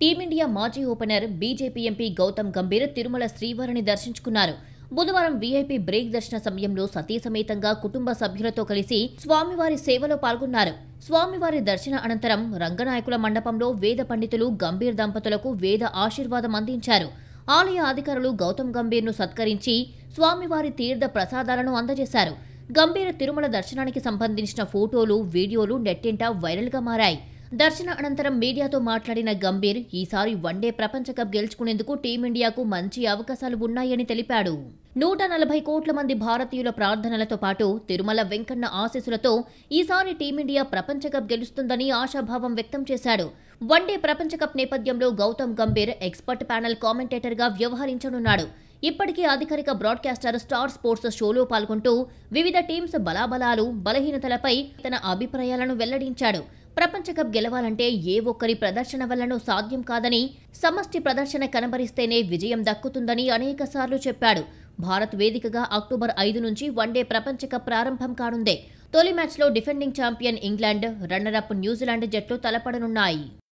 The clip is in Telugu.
టీమిండియా మాజీ opener BJP MP Gautam Gambhir Tirumala శ్రీవారిని దర్శించుకున్నారు బుధవారం వీఐపీ బ్రేక్ దర్శన సమయంలో సతీసమేతంగా కుటుంబ సభ్యులతో కలిసి స్వామివారి సేవలో పాల్గొన్నారు స్వామివారి దర్శన అనంతరం రంగనాయకుల మండపంలో వేద పండితులు గంభీర్ దంపతులకు వేద ఆశీర్వాదం అందించారు ఆలయ అధికారులు గౌతమ్ గంభీర్ను సత్కరించి స్వామివారి తీర్థ ప్రసాదాలను అందజేశారు గంభీర్ తిరుమల దర్శనానికి సంబంధించిన ఫోటోలు వీడియోలు నెట్టింట వైరల్గా మారాయి దర్శన అనంతరం మీడియాతో మాట్లాడిన గంభీర్ ఈసారి వన్డే ప్రపంచ కప్ గెలుచుకునేందుకు టీమిండియాకు మంచి అవకాశాలు ఉన్నాయని తెలిపాడు నూట నలభై కోట్ల మంది భారతీయుల ప్రార్థనలతో పాటు తిరుమల వెంకన్న ఆశీస్సులతో ఈసారి టీమిండియా ప్రపంచ కప్ గెలుస్తుందని ఆశాభావం వ్యక్తం చేశాడు వన్డే ప్రపంచ కప్ నేపథ్యంలో గౌతమ్ గంభీర్ ఎక్స్పర్ట్ ప్యానెల్ కామెంటేటర్గా వ్యవహరించనున్నాడు ఇప్పటికే అధికారిక బ్రాడ్కాస్టర్ స్టార్ స్పోర్ట్స్ షోలో పాల్గొంటూ వివిధ టీమ్స్ బలాబలాలు బలహీనతలపై తన అభిప్రాయాలను వెల్లడించాడు ప్రపంచ కప్ గెలవాలంటే ఏ ఒక్కరి ప్రదర్శన వల్లనూ సాధ్యం కాదని సమష్టి ప్రదర్శన కనబరిస్తేనే విజయం దక్కుతుందని అనేకసార్లు చెప్పాడు భారత్ వేదికగా అక్టోబర్ ఐదు నుంచి వన్డే ప్రపంచ కప్ ప్రారంభం కానుందే తొలి మ్యాచ్లో defending champion England runner up New Zealand జట్లు తలపడనున్నాయి